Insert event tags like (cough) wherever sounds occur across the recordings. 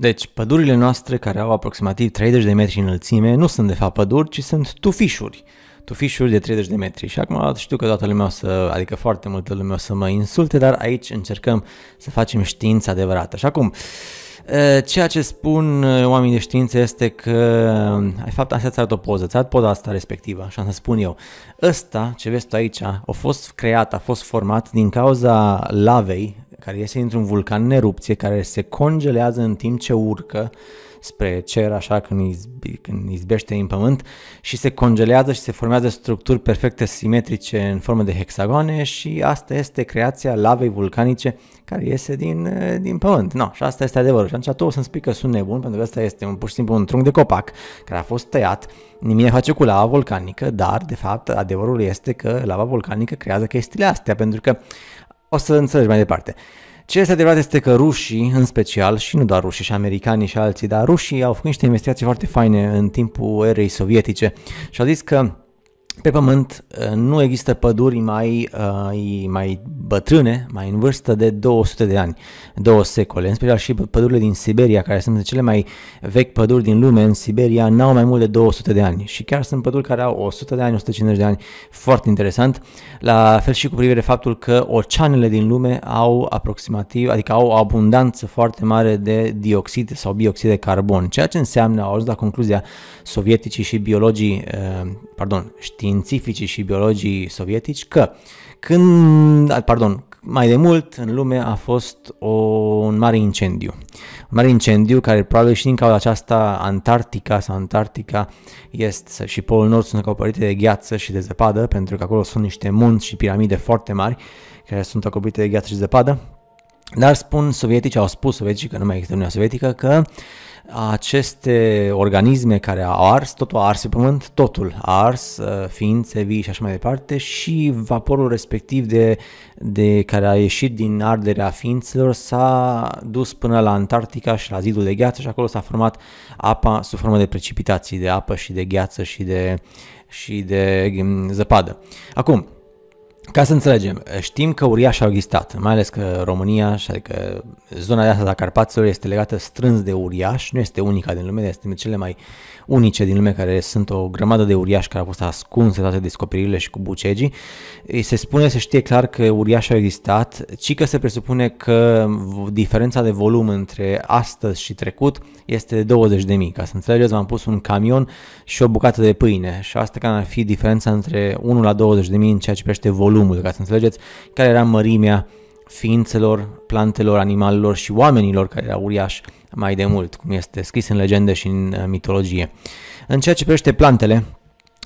Deci, pădurile noastre, care au aproximativ 30 de metri înălțime, nu sunt de fapt păduri, ci sunt tufișuri. Tufișuri de 30 de metri. Și acum știu că toată lumea o să, adică foarte multă lume o să mă insulte, dar aici încercăm să facem știință adevărată. Și acum, ceea ce spun oamenii de știință este că, ai fapt, asta ți-arată o poză, ți arată poza asta respectivă așa am să spun eu. Ăsta, ce vezi tu aici, a fost creat, a fost format din cauza lavei care iese dintr-un vulcan în erupție, care se congelează în timp ce urcă spre cer, așa când, izbi, când izbește din pământ și se congelează și se formează structuri perfecte simetrice în formă de hexagone și asta este creația lavei vulcanice care iese din, eh, din pământ. No, și asta este adevărul. Și atunci tu o să-mi spui că sunt nebun, pentru că asta este un, pur și simplu un trunchi de copac care a fost tăiat, nimic ne face cu lava vulcanică, dar de fapt adevărul este că lava vulcanică creează chestiile astea, pentru că o să înțelegi mai departe. Ce este adevărat este că rușii, în special, și nu doar rușii și americanii și alții, dar rușii au făcut niște investigații foarte faine în timpul erei sovietice și au zis că pe pământ uh, nu există păduri mai, uh, mai bătrâne, mai în vârstă de 200 de ani, două secole. În special și pădurile din Siberia, care sunt cele mai vechi păduri din lume, în Siberia, n-au mai mult de 200 de ani. Și chiar sunt păduri care au 100 de ani, 150 de ani. Foarte interesant. La fel și cu privire faptul că oceanele din lume au aproximativ, adică au o abundanță foarte mare de dioxid sau bioxid de carbon, ceea ce înseamnă, au ajuns la concluzia sovieticii și biologii, uh, pardon, știți științificii și biologii sovietici că când, pardon, mai de mult în lume a fost o, un mare incendiu. Un mare incendiu care probabil și din cauza aceasta Antarctica sau Antarctica este și Polul Nord sunt acoperite de gheață și de zăpadă pentru că acolo sunt niște munți și piramide foarte mari care sunt acoperite de gheață și zăpadă. Dar spun sovietici, au spus sovietici, că nu mai există Uniunea Sovietică, că uh, aceste organisme care au ars, totul a ars pe pământ, totul a ars, uh, ființe vii și așa mai departe și vaporul respectiv de, de care a ieșit din arderea ființelor s-a dus până la Antarctica și la zidul de gheață și acolo s-a format apa sub formă de precipitații, de apă și de gheață și de, și de mm, zăpadă. Acum, ca să înțelegem, știm că uriașii au existat, mai ales că România, adică zona de asta a Carpaților este legată strâns de uriaș, nu este unica din lume, este cele mai unice din lume care sunt o grămadă de uriași care au fost ascunse toate descoperirile și cu bucegii. Se spune, se știe clar că uriașii au existat, ci că se presupune că diferența de volum între astăzi și trecut este de 20.000. Ca să înțelegeți, v-am pus un camion și o bucată de pâine și asta ca ar fi diferența între 1 la 20.000 în ceea ce privește volumul volumul, ca să înțelegeți, care era mărimea ființelor, plantelor, animalelor și oamenilor care era uriaș mai de mult, cum este scris în legende și în uh, mitologie. În ceea ce privește plantele,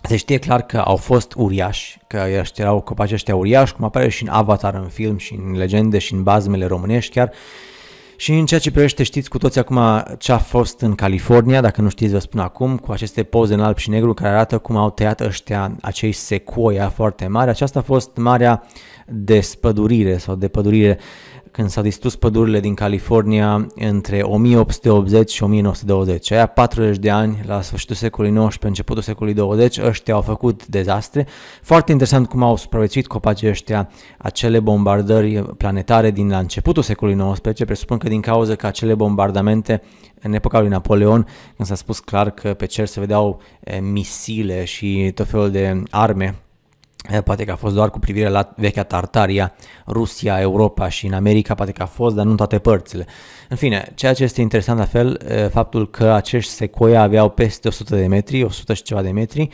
se știe clar că au fost uriași, că erau copaci ăștia uriași, cum apare și în Avatar în film și în legende și în bazmele românești chiar, și în ceea ce privește, știți cu toți acum ce a fost în California, dacă nu știți, vă spun acum, cu aceste poze în alb și negru care arată cum au tăiat ăștia acei secoia foarte mari. Aceasta a fost marea despădurire sau depădurire când s-au distrus pădurile din California între 1880 și 1920. Aia 40 de ani, la sfârșitul secolului 19, începutul secolului 20, ăștia au făcut dezastre. Foarte interesant cum au supraviețuit copacii ăștia acele bombardări planetare din la începutul secolului 19, presupun că din cauza că acele bombardamente în epoca lui Napoleon, când s-a spus clar că pe cer se vedeau eh, misile și tot felul de arme Eh, poate că a fost doar cu privire la vechea Tartaria, Rusia, Europa și în America, poate că a fost, dar nu în toate părțile. În fine, ceea ce este interesant la fel, eh, faptul că acești secoia aveau peste 100 de metri, 100 și ceva de metri,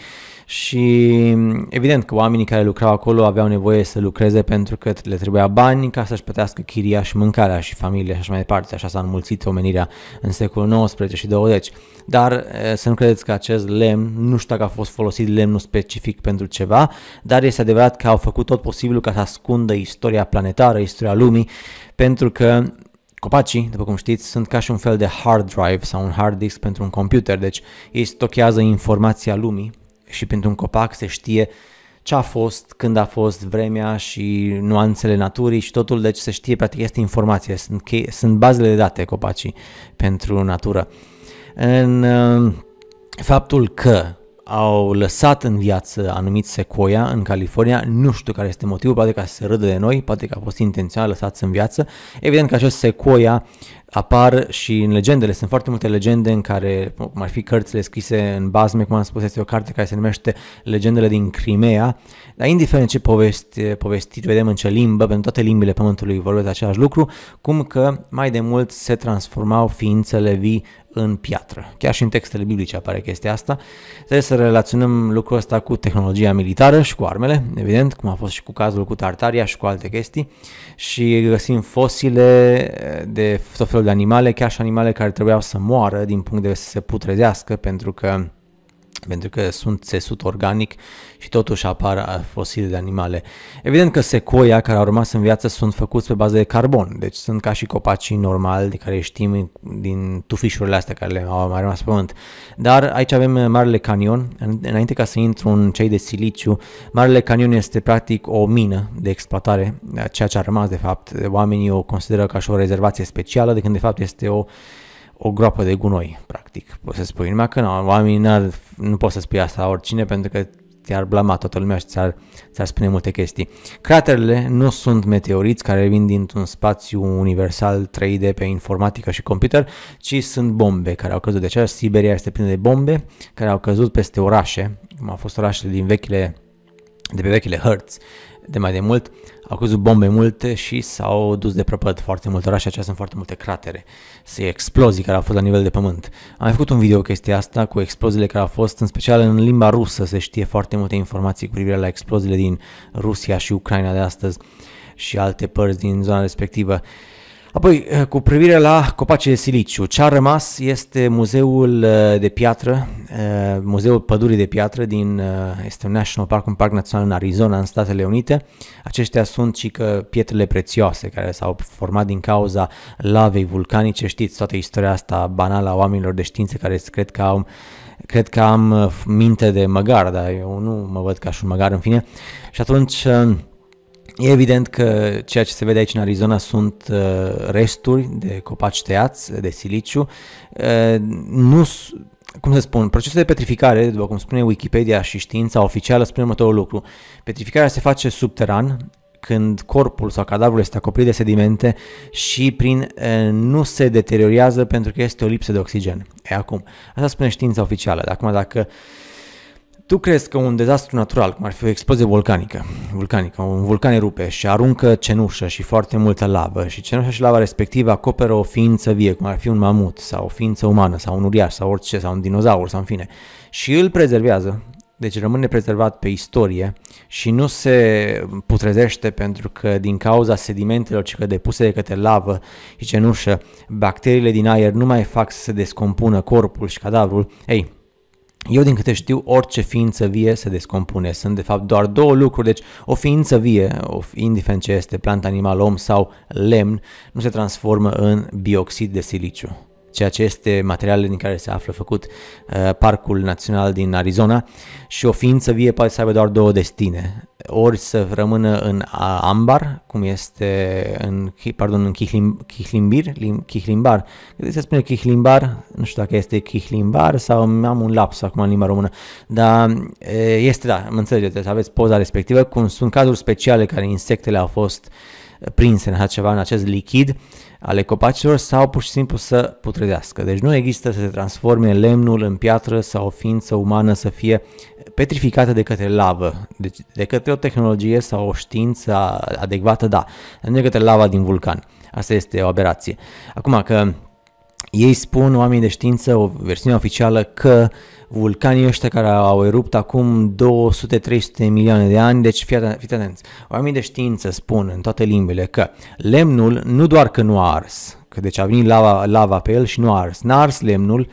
și mm, evident că oamenii care lucrau acolo aveau nevoie să lucreze pentru că le trebuia bani ca să-și plătească chiria și mâncarea și familia și așa mai departe. Așa s-a înmulțit omenirea în secolul 19 și 20. Dar eh, să nu credeți că acest lemn, nu știu dacă a fost folosit lemnul specific pentru ceva, dar este adevărat că au făcut tot posibilul ca să ascundă istoria planetară, istoria lumii, pentru că Copacii, după cum știți, sunt ca și un fel de hard drive sau un hard disk pentru un computer, deci ei stochează informația lumii și pentru un copac se știe ce a fost, când a fost vremea și nuanțele naturii și totul, deci se știe, practic este informație, sunt, che- sunt bazele de date copacii pentru natură. În uh, faptul că au lăsat în viață anumit secoia în California, nu știu care este motivul, poate că se râde de noi, poate că a fost intenționat lăsat în viață. Evident că acest secoia apar și în legendele, sunt foarte multe legende în care, cum ar fi cărțile scrise în bazme cum am spus, este o carte care se numește Legendele din Crimea, dar indiferent ce povesti, povestit vedem în ce limbă, pentru toate limbile pământului vorbesc același lucru, cum că mai de mult se transformau ființele vii în piatră. Chiar și în textele biblice apare chestia asta. Trebuie să relaționăm lucrul ăsta cu tehnologia militară și cu armele, evident, cum a fost și cu cazul cu Tartaria și cu alte chestii și găsim fosile de tot fel de animale, chiar și animale care trebuiau să moară din punct de vedere să se putrezească pentru că pentru că sunt țesut organic și totuși apar fosile de animale. Evident că secoia care au rămas în viață sunt făcuți pe bază de carbon, deci sunt ca și copacii normali de care știm din tufișurile astea care le au mai rămas pe pământ. Dar aici avem Marele Canion, înainte ca să intru în cei de siliciu, Marele Canion este practic o mină de exploatare, ceea ce a rămas de fapt. Oamenii o consideră ca și o rezervație specială, de când de fapt este o o groapă de gunoi, practic, poți să spui. Numai că nu, oamenii nu poți să spui asta oricine pentru că te-ar blama toată lumea și ți-ar, ți-ar spune multe chestii. Craterele nu sunt meteoriți care vin dintr-un spațiu universal 3D pe informatică și computer, ci sunt bombe care au căzut. De aceea Siberia este plină de bombe care au căzut peste orașe, cum au fost orașele din vechile de pe vechile hărți de mai de mult, au căzut bombe multe și s-au dus de prăpăd foarte multe orașe, aceea sunt foarte multe cratere, se explozii care au fost la nivel de pământ. Am mai făcut un video chestia asta cu exploziile care au fost, în special în limba rusă se știe foarte multe informații cu privire la exploziile din Rusia și Ucraina de astăzi și alte părți din zona respectivă. Apoi, eh, cu privire la copacii de siliciu, ce a rămas este muzeul eh, de piatră, eh, muzeul pădurii de piatră din, este un National Park, un parc național în Arizona, în Statele Unite. Aceștia sunt și că pietrele prețioase care s-au format din cauza lavei vulcanice, știți toată istoria asta banală a oamenilor de știință care cred că au cred că am minte de măgar, dar eu nu mă văd ca și un măgar în fine. Și atunci E evident că ceea ce se vede aici în Arizona sunt uh, resturi de copaci tăiați, de siliciu. Uh, nu, cum să spun, procesul de petrificare, după cum spune Wikipedia și știința oficială, spune următorul lucru. Petrificarea se face subteran, când corpul sau cadavrul este acoperit de sedimente și prin uh, nu se deteriorează pentru că este o lipsă de oxigen. E acum, asta spune știința oficială. Acum, dacă tu crezi că un dezastru natural, cum ar fi o explozie vulcanică, vulcanică un vulcan erupe și aruncă cenușă și foarte multă lavă și cenușa și lava respectivă acoperă o ființă vie, cum ar fi un mamut sau o ființă umană sau un uriaș sau orice, sau un dinozaur sau în fine, și îl prezervează, deci rămâne prezervat pe istorie și nu se putrezește pentru că din cauza sedimentelor ce cădă depuse de către lavă și cenușă, bacteriile din aer nu mai fac să se descompună corpul și cadavrul, ei, eu, din câte știu, orice ființă vie se descompune. Sunt, de fapt, doar două lucruri. Deci, o ființă vie, indiferent ce este, plantă, animal, om sau lemn, nu se transformă în bioxid de siliciu ceea ce este materialele din care se află făcut uh, Parcul Național din Arizona și o ființă vie poate să aibă doar două destine, ori să rămână în ambar, cum este în, pardon, în chihlim, chihlimbir, lim, chihlimbar. Cred să spune chihlimbar, nu știu dacă este chihlimbar sau am un laps acum în limba română, dar este, da, mă înțelegeți, deci aveți poza respectivă, cum sunt cazuri speciale care insectele au fost uh, prinse în așa ceva, în acest lichid ale copacilor sau pur și simplu să putredească. Deci nu există să se transforme lemnul în piatră sau o ființă umană să fie petrificată de către lavă, deci de către o tehnologie sau o știință adecvată, da, nu de către lava din vulcan. Asta este o aberație. Acum că ei spun, oamenii de știință, o versiune oficială, că uh, vulcanii ăștia care au erupt acum 200-300 milioane de ani, deci fiți atenți, atenți. Oamenii de știință spun în toate limbile că lemnul nu doar că nu a ars, că deci a venit lava, lava pe el și nu a ars, n-a ars lemnul,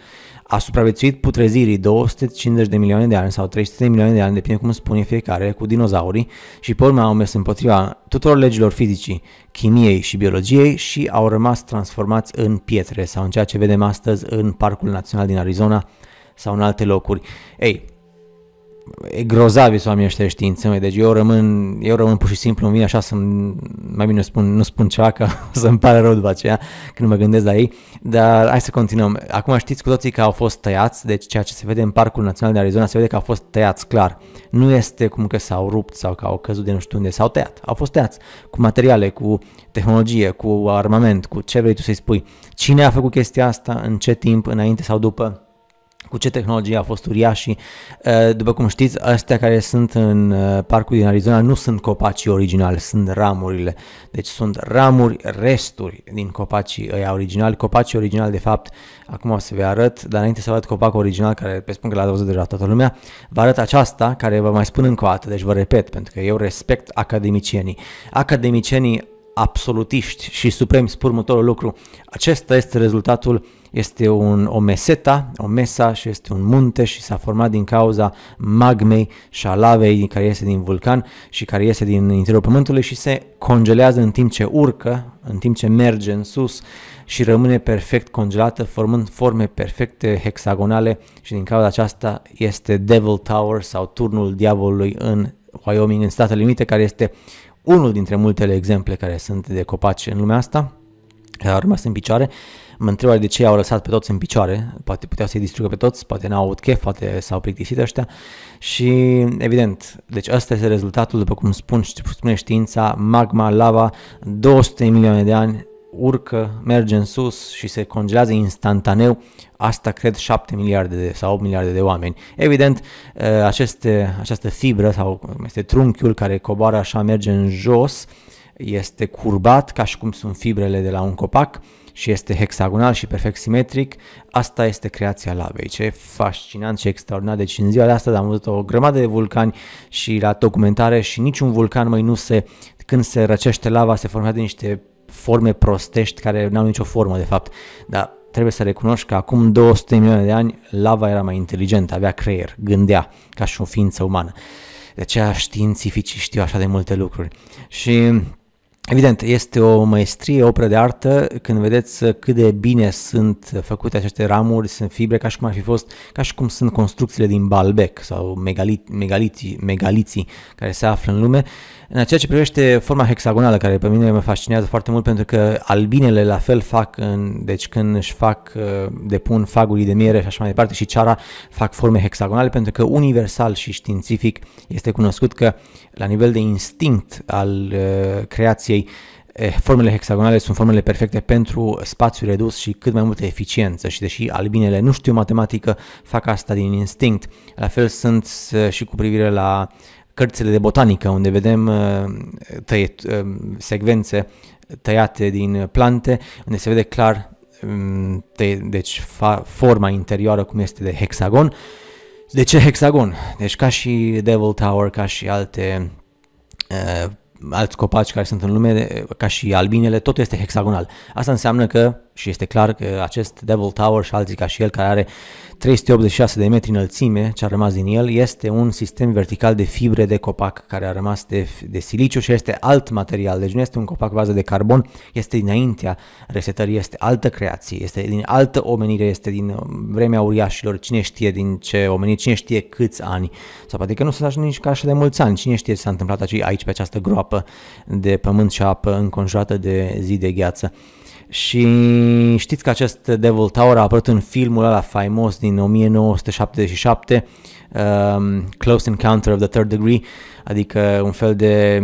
a supraviețuit putrezirii 250 de milioane de ani sau 300 de milioane de ani, depinde cum spune fiecare, cu dinozaurii și pe urmă au mers împotriva tuturor legilor fizicii, chimiei și biologiei și au rămas transformați în pietre sau în ceea ce vedem astăzi în Parcul Național din Arizona, sau în alte locuri. Ei, e grozavi să oamenii ăștia știință, mă, deci eu rămân, eu rămân pur și simplu în mine, așa să mai bine spun, nu spun ceva, că (laughs) să-mi pare rău după aceea când mă gândesc la ei, dar hai să continuăm. Acum știți cu toții că au fost tăiați, deci ceea ce se vede în Parcul Național de Arizona se vede că au fost tăiați, clar. Nu este cum că s-au rupt sau că au căzut de nu știu unde, s-au tăiat, au fost tăiați cu materiale, cu tehnologie, cu armament, cu ce vrei tu să-i spui. Cine a făcut chestia asta, în ce timp, înainte sau după, cu ce tehnologie a fost uriașii. După cum știți, astea care sunt în parcul din Arizona nu sunt copacii originali, sunt ramurile. Deci sunt ramuri, resturi din copacii ăia originali. Copacii originali, de fapt, acum o să vă arăt, dar înainte să vă arăt copacul original, care pe spun că l-a văzut deja toată lumea, vă arăt aceasta, care vă mai spun încă o dată, deci vă repet, pentru că eu respect academicienii. Academicienii absolutiști și supremi spun următorul lucru. Acesta este rezultatul, este un, o meseta, o mesa și este un munte și s-a format din cauza magmei și a lavei care iese din vulcan și care iese din interiorul pământului și se congelează în timp ce urcă, în timp ce merge în sus și rămâne perfect congelată, formând forme perfecte hexagonale și din cauza aceasta este Devil Tower sau turnul diavolului în Wyoming, în Statele Unite, care este unul dintre multele exemple care sunt de copaci în lumea asta, care au rămas în picioare. Mă întreb de ce au lăsat pe toți în picioare, poate puteau să-i distrugă pe toți, poate n-au avut chef, poate s-au plictisit ăștia și evident, deci ăsta este rezultatul, după cum spun, spune știința, magma, lava, 200 milioane de ani urcă, merge în sus și se congelează instantaneu, asta cred 7 miliarde de, sau 8 miliarde de oameni. Evident, eh, aceste, această fibră sau este trunchiul care coboară așa, merge în jos, este curbat ca și cum sunt fibrele de la un copac și este hexagonal și perfect simetric. Asta este creația lavei. Ce fascinant și extraordinar. Deci în ziua de astăzi am văzut o grămadă de vulcani și la documentare și niciun vulcan mai nu se, când se răcește lava, se formează niște forme prostești care nu au nicio formă de fapt, dar trebuie să recunoști că acum 200 milioane de ani lava era mai inteligentă, avea creier, gândea ca și o ființă umană. De aceea științificii știu așa de multe lucruri. Și Evident, este o maestrie, o operă de artă, când vedeți cât de bine sunt făcute aceste ramuri, sunt fibre, ca și cum ar fi fost, ca și cum sunt construcțiile din Balbec sau megalit, megaliții, megaliții care se află în lume. În ceea ce privește forma hexagonală, care pe mine mă fascinează foarte mult, pentru că albinele la fel fac, în, deci când își fac, uh, depun fagurii de miere și așa mai departe, și ceara fac forme hexagonale, pentru că universal și științific este cunoscut că la nivel de instinct al uh, creației obicei, eh, formele hexagonale sunt formele perfecte pentru spațiu redus și cât mai multă eficiență și deși albinele nu știu matematică, fac asta din instinct. La fel sunt eh, și cu privire la cărțile de botanică, unde vedem eh, tăie, secvențe tăiate din plante, unde se vede clar mm, tăie, deci fa, forma interioară cum este de hexagon. De ce hexagon? Deci ca și Devil Tower, ca și alte alți copaci care sunt în lume, ca și albinele, tot este hexagonal. Asta înseamnă că și este clar că acest Devil Tower și alții ca și el care are 386 de metri înălțime, ce a rămas din el, este un sistem vertical de fibre de copac care a rămas de, de siliciu și este alt material, deci nu este un copac bază de carbon, este dinaintea resetării, este altă creație, este din altă omenire, este din vremea uriașilor, cine știe din ce omenire, cine știe câți ani, sau poate că nu se așa nici ca așa de mulți ani, cine știe ce s-a întâmplat aici pe această groapă de pământ și apă înconjurată de zi de gheață. Și știți că acest Devil Tower a apărut în filmul ăla faimos din 1977, um, Close Encounter of the Third Degree, adică un fel de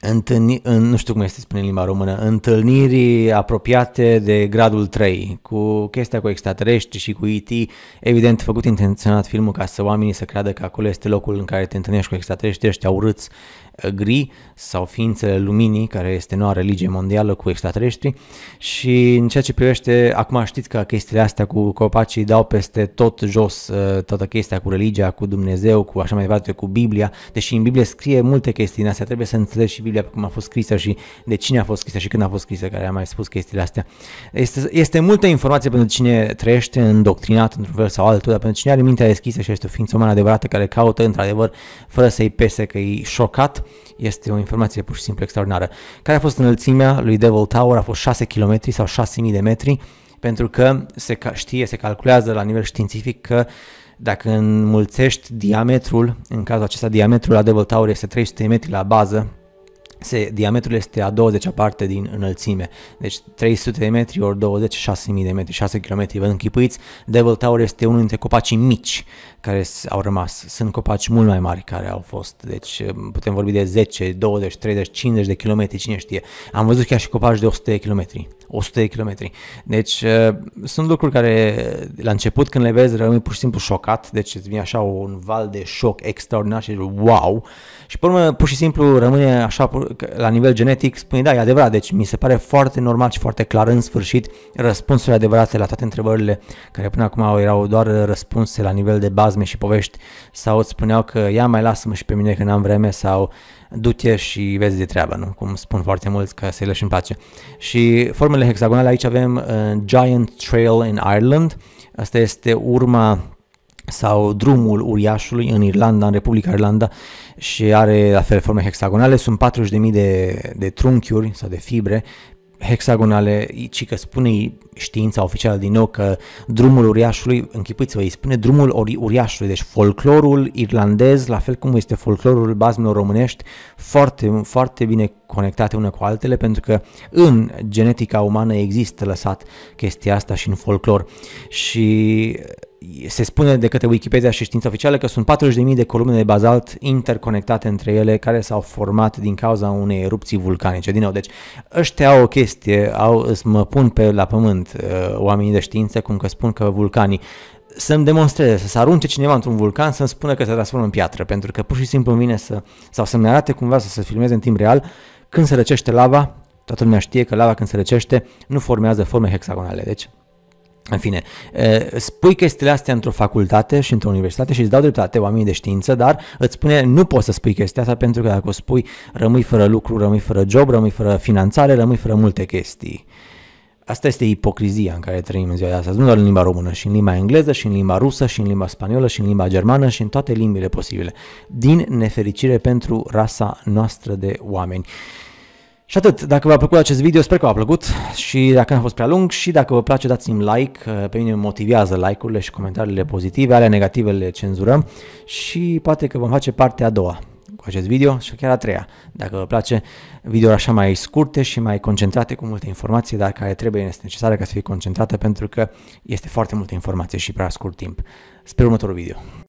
întâlniri, nu știu cum este spune în limba română, întâlniri apropiate de gradul 3, cu chestia cu extraterestri și cu IT, evident făcut intenționat filmul ca să oamenii să creadă că acolo este locul în care te întâlnești cu extraterestri ăștia urâți gri sau ființele luminii, care este noua religie mondială cu extraterestri și în ceea ce privește, acum știți că chestiile astea cu copacii dau peste tot jos uh, toată chestia cu religia, cu Dumnezeu, cu așa mai departe, cu Biblia, deși în Biblie scrie multe chestii în astea, trebuie să înțelegi și Biblia cum a fost scrisă și de cine a fost scrisă și când a fost scrisă, care a mai spus chestiile astea. Este, este multă informație pentru cine trăiește doctrinat într-un fel sau altul, dar pentru cine are mintea deschisă și este o ființă umană adevărată care caută într-adevăr fără să-i pese că e șocat este o informație pur și simplu extraordinară. Care a fost înălțimea lui Devil Tower? A fost 6 km sau 6.000 de metri, pentru că se știe, se calculează la nivel științific că dacă înmulțești diametrul, în cazul acesta diametrul la Devil Tower este 300 de metri la bază, se, diametrul este a 20-a parte din înălțime, deci 300 de metri ori 20, 6.000 de metri, 6 km. Vă închipuiți, Devil Tower este unul dintre copacii mici care au rămas. Sunt copaci mult mai mari care au fost, deci putem vorbi de 10, 20, 30, 50 de kilometri, cine știe. Am văzut chiar și copaci de 100 de kilometri. 100 de kilometri. Deci uh, sunt lucruri care la început când le vezi rămâi pur și simplu șocat, deci îți vine așa un val de șoc extraordinar și wow și până pur și simplu rămâne așa la nivel genetic, spune da, e adevărat, deci mi se pare foarte normal și foarte clar în sfârșit răspunsurile adevărate la toate întrebările care până acum erau doar răspunse la nivel de bazme și povești sau îți spuneau că ia mai lasă-mă și pe mine că n-am vreme sau du-te și vezi de treabă, nu? cum spun foarte mulți ca să lăși în pace Și formele hexagonale, aici avem uh, Giant Trail in Ireland, asta este urma sau drumul uriașului în Irlanda, în Republica Irlanda și are la fel forme hexagonale. Sunt 40.000 de, de trunchiuri sau de fibre hexagonale, ci că spune știința oficială din nou că drumul uriașului, închipuiți-vă, îi spune drumul uriașului, deci folclorul irlandez, la fel cum este folclorul bazmelor românești, foarte, foarte bine conectate una cu altele, pentru că în genetica umană există lăsat chestia asta și în folclor. Și se spune de către Wikipedia și știința oficială că sunt 40.000 de columne de bazalt interconectate între ele care s-au format din cauza unei erupții vulcanice. Din nou, deci ăștia au o chestie, au, îți mă pun pe la pământ uh, oamenii de știință cum că spun că vulcanii să-mi demonstreze, să se arunce cineva într-un vulcan, să-mi spună că se transformă în piatră, pentru că pur și simplu vine să, sau să-mi arate cumva, să se filmeze în timp real, când se răcește lava, toată lumea știe că lava când se răcește nu formează forme hexagonale, deci în fine, spui chestiile astea într-o facultate și într-o universitate și îți dau dreptate oamenii de știință, dar îți spune nu poți să spui chestia asta pentru că dacă o spui rămâi fără lucru, rămâi fără job, rămâi fără finanțare, rămâi fără multe chestii. Asta este ipocrizia în care trăim în ziua de astăzi, nu doar în limba română, și în limba engleză, și în limba rusă, și în limba spaniolă, și în limba germană, și în toate limbile posibile. Din nefericire pentru rasa noastră de oameni. Și atât, dacă v-a plăcut acest video, sper că v-a plăcut și dacă n-a fost prea lung și dacă vă place dați-mi like, pe mine motivează like-urile și comentariile pozitive, alea negative le cenzurăm și poate că vom face partea a doua cu acest video și chiar a treia. Dacă vă place video așa mai scurte și mai concentrate cu multe informații, dar care trebuie, este necesară ca să fie concentrată pentru că este foarte multă informație și prea scurt timp. Spre următorul video.